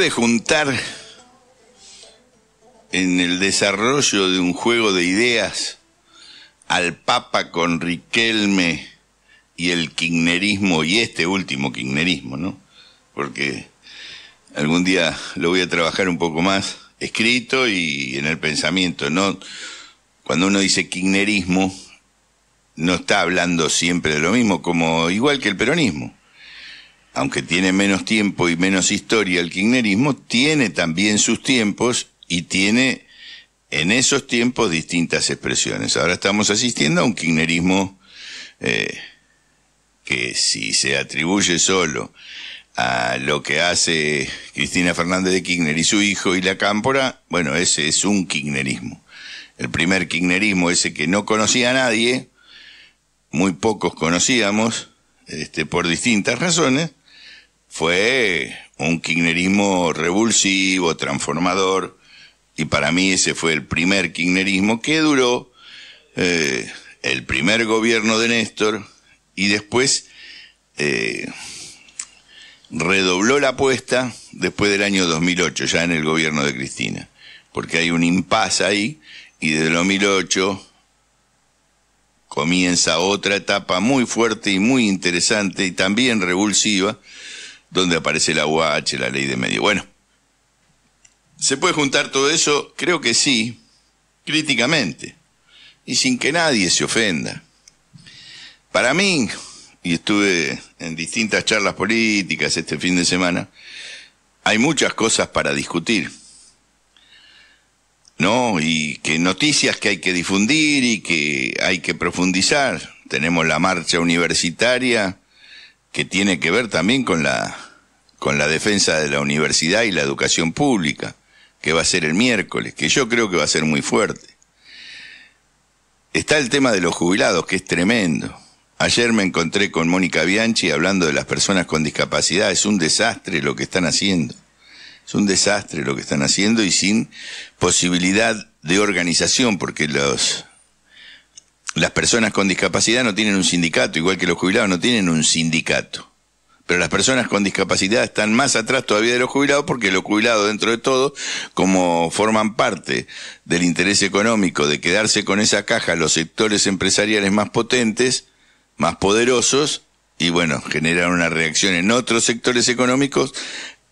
de juntar en el desarrollo de un juego de ideas al Papa con Riquelme y el kirchnerismo y este último kirchnerismo, ¿no? Porque algún día lo voy a trabajar un poco más escrito y en el pensamiento, ¿no? Cuando uno dice kirchnerismo no está hablando siempre de lo mismo, como igual que el peronismo aunque tiene menos tiempo y menos historia el kirchnerismo, tiene también sus tiempos y tiene en esos tiempos distintas expresiones. Ahora estamos asistiendo a un kirchnerismo eh, que si se atribuye solo a lo que hace Cristina Fernández de Kirchner y su hijo y la cámpora, bueno, ese es un kirchnerismo. El primer kirchnerismo, ese que no conocía a nadie, muy pocos conocíamos, este, por distintas razones, fue un kirchnerismo revulsivo, transformador, y para mí ese fue el primer kirchnerismo que duró eh, el primer gobierno de Néstor y después eh, redobló la apuesta después del año 2008, ya en el gobierno de Cristina, porque hay un impasse ahí y desde el 2008 comienza otra etapa muy fuerte y muy interesante y también revulsiva, donde aparece la UH, la ley de medio. Bueno, ¿se puede juntar todo eso? Creo que sí, críticamente, y sin que nadie se ofenda. Para mí, y estuve en distintas charlas políticas este fin de semana, hay muchas cosas para discutir. ¿No? Y que noticias que hay que difundir y que hay que profundizar. Tenemos la marcha universitaria que tiene que ver también con la, con la defensa de la universidad y la educación pública, que va a ser el miércoles, que yo creo que va a ser muy fuerte. Está el tema de los jubilados, que es tremendo. Ayer me encontré con Mónica Bianchi hablando de las personas con discapacidad. Es un desastre lo que están haciendo. Es un desastre lo que están haciendo y sin posibilidad de organización, porque los, las personas con discapacidad no tienen un sindicato, igual que los jubilados no tienen un sindicato. Pero las personas con discapacidad están más atrás todavía de los jubilados porque los jubilados dentro de todo, como forman parte del interés económico de quedarse con esa caja los sectores empresariales más potentes, más poderosos, y bueno, generan una reacción en otros sectores económicos,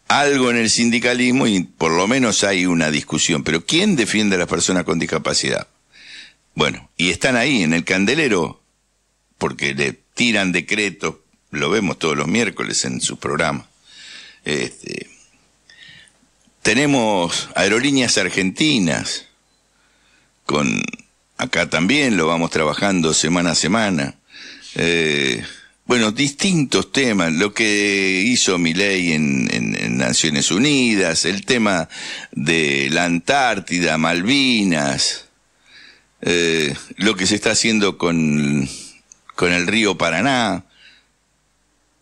algo en el sindicalismo y por lo menos hay una discusión. Pero ¿quién defiende a las personas con discapacidad? Bueno, y están ahí en el candelero porque le tiran decretos, lo vemos todos los miércoles en su programa. Este, tenemos aerolíneas argentinas, con acá también lo vamos trabajando semana a semana. Eh, bueno, distintos temas, lo que hizo Milei en, Naciones Unidas, el tema de la Antártida, Malvinas, eh, lo que se está haciendo con, con el río Paraná,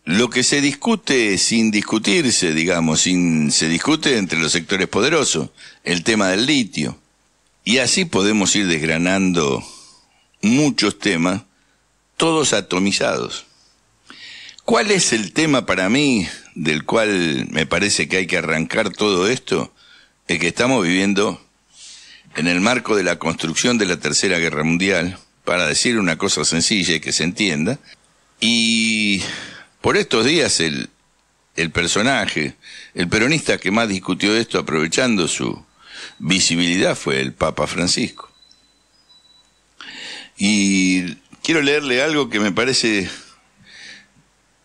lo que se discute sin discutirse, digamos, sin, se discute entre los sectores poderosos, el tema del litio. Y así podemos ir desgranando muchos temas, todos atomizados. ¿Cuál es el tema para mí del cual me parece que hay que arrancar todo esto? El que estamos viviendo en el marco de la construcción de la Tercera Guerra Mundial, para decir una cosa sencilla y que se entienda. Y por estos días el, personaje, el peronista que más discutió esto aprovechando su visibilidad fue el Papa Francisco. Y quiero leerle algo que me parece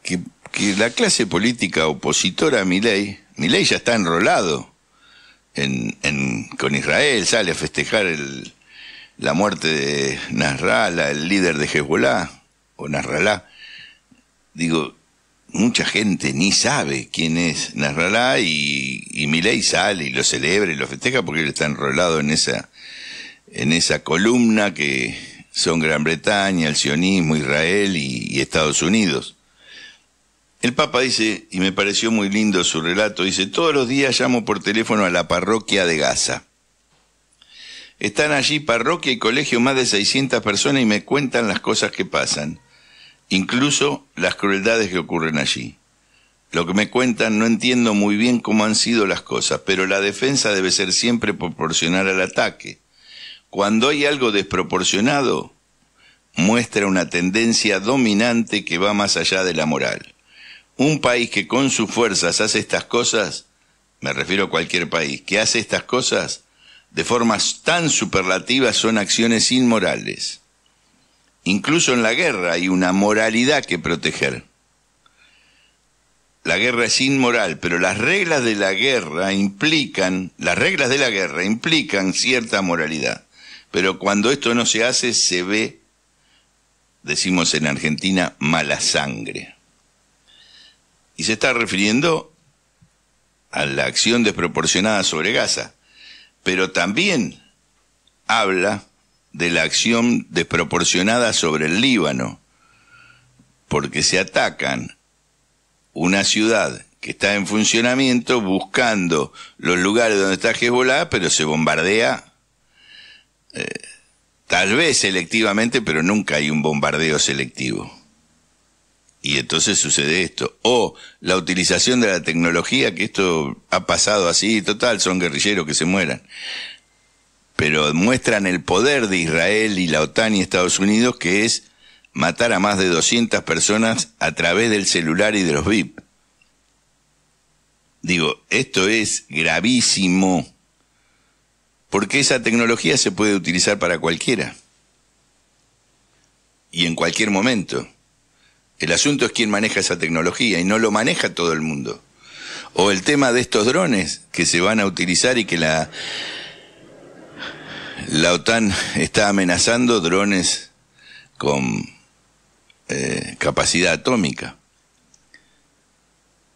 que, que la clase política opositora a mi ley, mi ley ya está enrolado en, en, con Israel, sale a festejar el, la muerte de Nasrallah, el líder de Hezbollah, o Nasrallah. Digo, mucha gente ni sabe quién es Nasrallah y, y Milei sale y lo celebra y lo festeja porque él está enrolado en esa, en esa columna que son Gran Bretaña, el sionismo, Israel y Estados Unidos. El Papa dice, y me pareció muy lindo su relato, dice, todos los días llamo por teléfono a la parroquia de Gaza. Están allí parroquia y colegio más de 600 personas y me cuentan las cosas que pasan, incluso las crueldades que ocurren allí. Lo que me cuentan no entiendo muy bien cómo han sido las cosas, pero la defensa debe ser siempre proporcional al ataque. Cuando hay algo desproporcionado, muestra una tendencia dominante que va más allá de la moral. Un país que con sus fuerzas hace estas cosas, me refiero a cualquier país, que hace estas cosas de formas tan superlativas son acciones inmorales. Incluso en la guerra hay una moralidad que proteger. La guerra es inmoral, pero las reglas de la guerra implican, las reglas de la guerra implican cierta moralidad. Pero cuando esto no se hace, se ve, decimos en Argentina, mala sangre. Y se está refiriendo a la acción desproporcionada sobre Gaza, pero también habla de la acción desproporcionada sobre el Líbano, porque se atacan una ciudad que está en funcionamiento buscando los lugares donde está Hezbollah, pero se bombardea, eh, tal vez selectivamente, pero nunca hay un bombardeo selectivo y entonces sucede esto. O la utilización de la tecnología, que esto ha pasado así, total, son guerrilleros que se mueran. Pero muestran el poder de Israel y la OTAN y Estados Unidos, que es matar a más de 200 personas a través del celular y de los VIP. Digo, esto es gravísimo, porque esa tecnología se puede utilizar para cualquiera y en cualquier momento. El asunto es quién maneja esa tecnología y no lo maneja todo el mundo. O el tema de estos drones que se van a utilizar y que la, OTAN está amenazando drones con eh, capacidad atómica.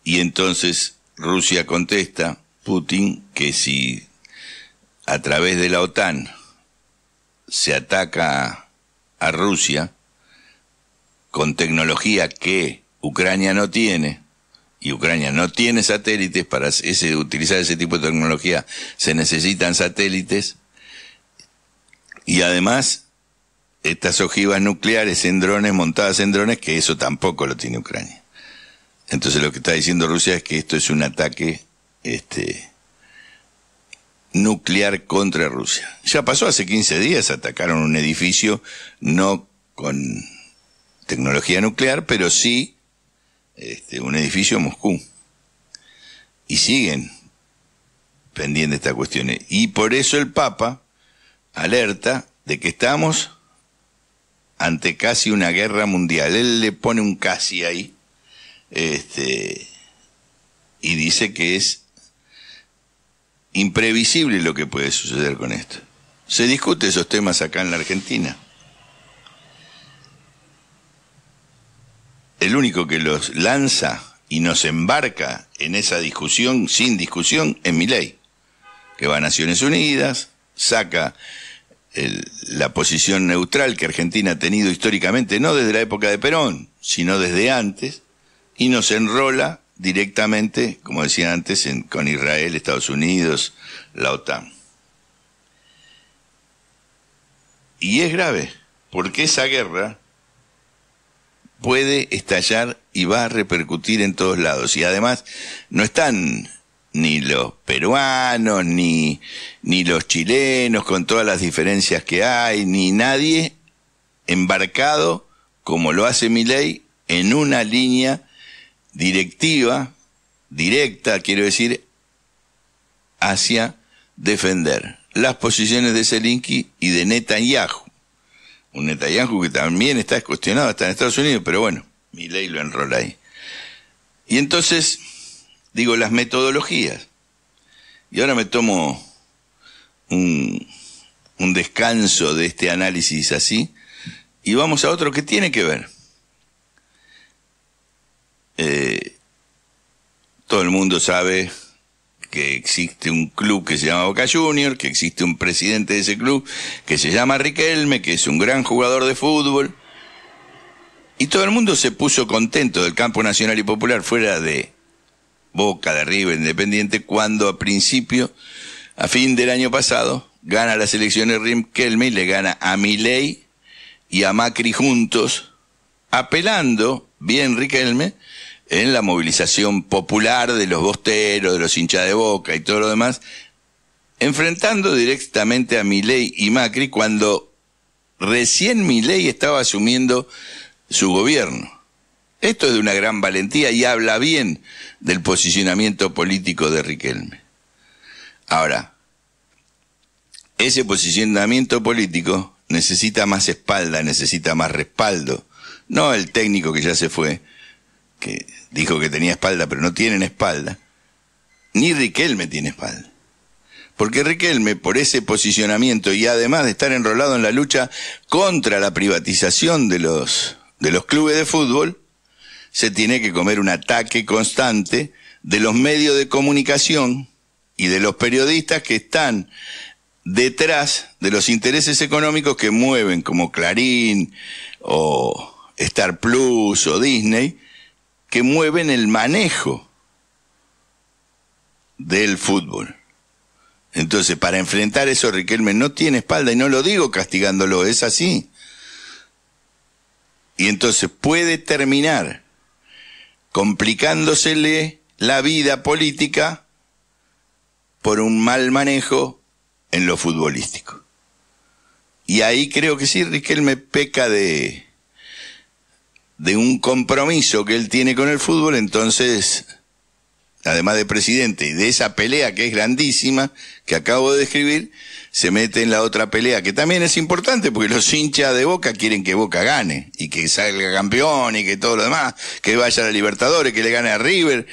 Y entonces Rusia contesta, Putin, que si a través de la OTAN se ataca a Rusia, con tecnología que Ucrania no tiene, y Ucrania no tiene satélites, para ese, utilizar ese tipo de tecnología se necesitan satélites, y además estas ojivas nucleares en drones, montadas en drones, que eso tampoco lo tiene Ucrania. Entonces lo que está diciendo Rusia es que esto es un ataque este, nuclear contra Rusia. Ya pasó hace 15 días, atacaron un edificio no con tecnología nuclear, pero sí este, un edificio en Moscú. Y siguen pendientes estas cuestiones. Y por eso el Papa alerta de que estamos ante casi una guerra mundial. Él le pone un casi ahí este, y dice que es imprevisible lo que puede suceder con esto. Se discute esos temas acá en la Argentina. el único que los lanza y nos embarca en esa discusión, sin discusión, es ley. que va a Naciones Unidas, saca la posición neutral que Argentina ha tenido históricamente, no desde la época de Perón, sino desde antes, y nos enrola directamente, como decía antes, con Israel, Estados Unidos, la OTAN. Y es grave, porque esa guerra puede estallar y va a repercutir en todos lados. Y además no están ni los peruanos, ni, ni los chilenos, con todas las diferencias que hay, ni nadie embarcado, como lo hace ley, en una línea directiva, directa, quiero decir, hacia defender las posiciones de Selinki y de Netanyahu un Netanyahu que también está cuestionado, hasta en Estados Unidos, pero bueno, mi ley lo enrola ahí. Y entonces, digo, las metodologías. Y ahora me tomo un, descanso de este análisis así y vamos a otro que tiene que ver. Eh, todo el mundo sabe que existe un club que se llama Boca Junior, que existe un presidente de ese club que se llama Riquelme, que es un gran jugador de fútbol. Y todo el mundo se puso contento del campo nacional y popular fuera de Boca, de Arriba Independiente, cuando a principio, a fin del año pasado, gana las elecciones Riquelme y le gana a Milei y a Macri juntos, apelando, bien Riquelme, en la movilización popular de los bosteros, de los hinchas de boca y todo lo demás, enfrentando directamente a Milei y Macri cuando recién Milei estaba asumiendo su gobierno. Esto es de una gran valentía y habla bien del posicionamiento político de Riquelme. Ahora, ese posicionamiento político necesita más espalda, necesita más respaldo, no el técnico que ya se fue, que dijo que tenía espalda, pero no tienen espalda, ni Riquelme tiene espalda. Porque Riquelme, por ese posicionamiento y además de estar enrolado en la lucha contra la privatización de los, de los clubes de fútbol, se tiene que comer un ataque constante de los medios de comunicación y de los periodistas que están detrás de los intereses económicos que mueven como Clarín o Star Plus o Disney que mueven el manejo del fútbol. Entonces, para enfrentar eso, Riquelme no tiene espalda, y no lo digo castigándolo, es así. Y entonces puede terminar complicándosele la vida política por un mal manejo en lo futbolístico. Y ahí creo que sí, Riquelme peca de, de un compromiso que él tiene con el fútbol, entonces, además de presidente y de esa pelea que es grandísima, que acabo de describir, se mete en la otra pelea, que también es importante porque los hinchas de Boca quieren que Boca gane y que salga campeón y que todo lo demás, que vaya a la Libertadores, que le gane a River.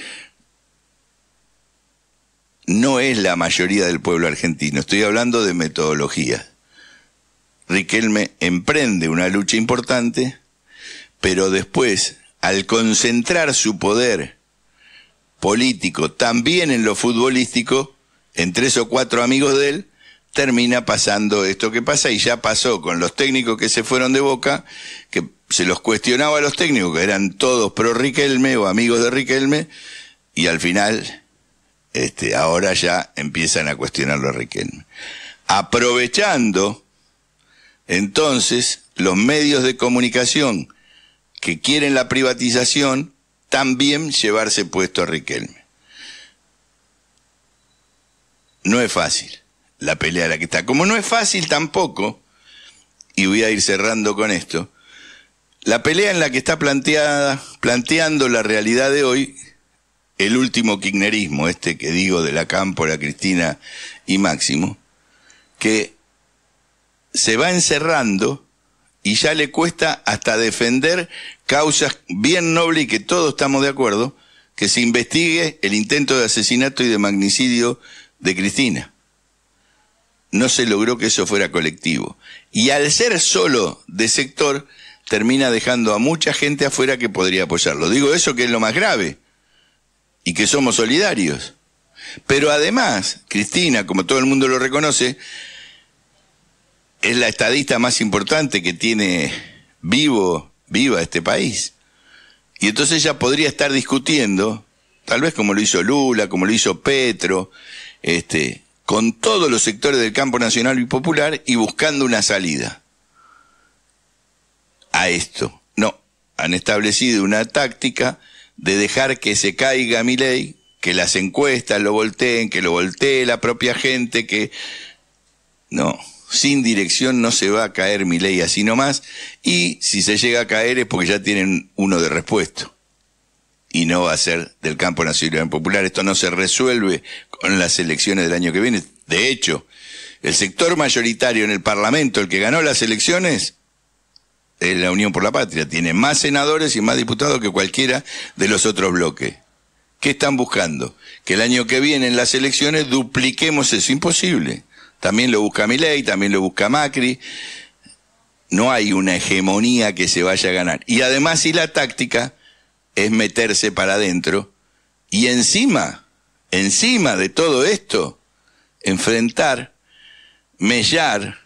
No es la mayoría del pueblo argentino, estoy hablando de metodología. Riquelme emprende una lucha importante pero después, al concentrar su poder político también en lo futbolístico, en tres o cuatro amigos de él, termina pasando esto que pasa y ya pasó con los técnicos que se fueron de boca, que se los cuestionaba a los técnicos, que eran todos pro Riquelme o amigos de Riquelme, y al final, este, ahora ya empiezan a cuestionarlo a Riquelme. Aprovechando, entonces, los medios de comunicación que quieren la privatización también llevarse puesto a Riquelme. No es fácil la pelea en la que está. Como no es fácil tampoco, y voy a ir cerrando con esto, la pelea en la que está planteada, planteando la realidad de hoy, el último kirchnerismo, este que digo de la Cámpora, Cristina y Máximo, que se va encerrando y ya le cuesta hasta defender causas bien nobles y que todos estamos de acuerdo, que se investigue el intento de asesinato y de magnicidio de Cristina. No se logró que eso fuera colectivo. Y al ser solo de sector, termina dejando a mucha gente afuera que podría apoyarlo. Digo eso que es lo más grave y que somos solidarios. Pero además, Cristina, como todo el mundo lo reconoce, es la estadista más importante que tiene vivo, viva este país. Y entonces ella podría estar discutiendo, tal vez como lo hizo Lula, como lo hizo Petro, este, con todos los sectores del campo nacional y popular y buscando una salida a esto. No, han establecido una táctica de dejar que se caiga mi ley, que las encuestas lo volteen, que lo voltee la propia gente, que... No, sin dirección no se va a caer mi ley así nomás, y si se llega a caer es porque ya tienen uno de respuesta. Y no va a ser del campo nacional popular. Esto no se resuelve con las elecciones del año que viene. De hecho, el sector mayoritario en el Parlamento, el que ganó las elecciones, es la Unión por la Patria. Tiene más senadores y más diputados que cualquiera de los otros bloques. ¿Qué están buscando? Que el año que viene en las elecciones dupliquemos eso. Imposible. También lo busca Milei, también lo busca Macri. No hay una hegemonía que se vaya a ganar. Y además, si la táctica es meterse para adentro y encima, encima de todo esto, enfrentar, mellar,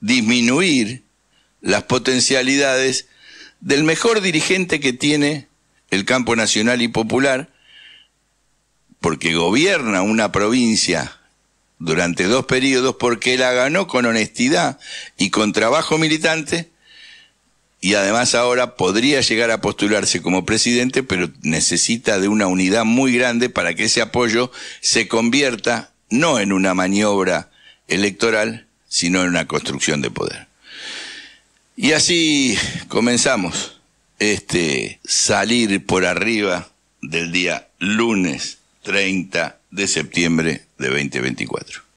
disminuir las potencialidades del mejor dirigente que tiene el campo nacional y popular, porque gobierna una provincia durante dos periodos porque la ganó con honestidad y con trabajo militante y además ahora podría llegar a postularse como presidente, pero necesita de una unidad muy grande para que ese apoyo se convierta no en una maniobra electoral, sino en una construcción de poder. Y así comenzamos este salir por arriba del día lunes 30 de septiembre de 2024.